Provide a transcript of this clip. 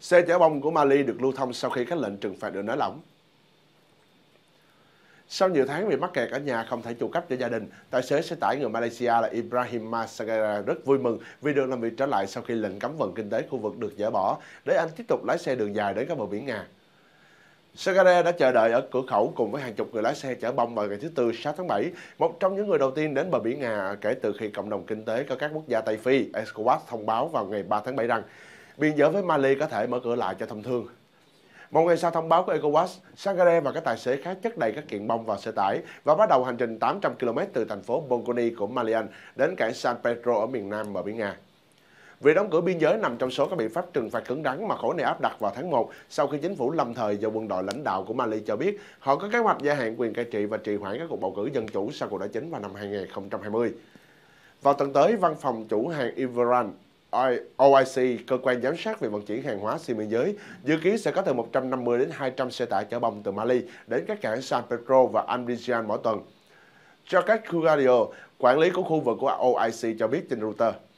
Xe chở bông của Mali được lưu thông sau khi các lệnh trừng phạt được nới lỏng. Sau nhiều tháng bị mắc kẹt ở nhà không thể chu cấp cho gia đình, tài xế xe tải người Malaysia là Ibrahim Masagara rất vui mừng vì được làm việc trở lại sau khi lệnh cấm vận kinh tế khu vực được dỡ bỏ để anh tiếp tục lái xe đường dài đến các bờ biển Nga. Sagare đã chờ đợi ở cửa khẩu cùng với hàng chục người lái xe chở bông vào ngày thứ Tư 6 tháng 7, một trong những người đầu tiên đến bờ biển Nga kể từ khi cộng đồng kinh tế có các quốc gia Tây Phi, ECOWAS, thông báo vào ngày 3 tháng 7 rằng biên giới với Mali có thể mở cửa lại cho thông thương. Một ngày sau thông báo của ECOWAS, Sangare và các tài xế khác chất đầy các kiện bông vào xe tải và bắt đầu hành trình 800 km từ thành phố Bongoni của Malian đến cảng San Pedro ở miền nam bờ biển Nga. Việc đóng cửa biên giới nằm trong số các biện pháp trừng phạt cứng rắn mà khối này áp đặt vào tháng 1 sau khi chính phủ lâm thời do quân đội lãnh đạo của Mali cho biết họ có kế hoạch gia hạn quyền cai trị và trì hoãn các cuộc bầu cử dân chủ sau cuộc đảo chính vào năm 2020. Vào tuần tới, văn phòng chủ hàng Iveran OIC, cơ quan giám sát về vận chuyển hàng hóa xuyên biên giới, dự kiến sẽ có từ 150 đến 200 xe tải chở bông từ Mali đến các cảng San Pedro và Abidjan mỗi tuần. Cho các Kugadio, quản lý của khu vực của OIC cho biết trên Reuters.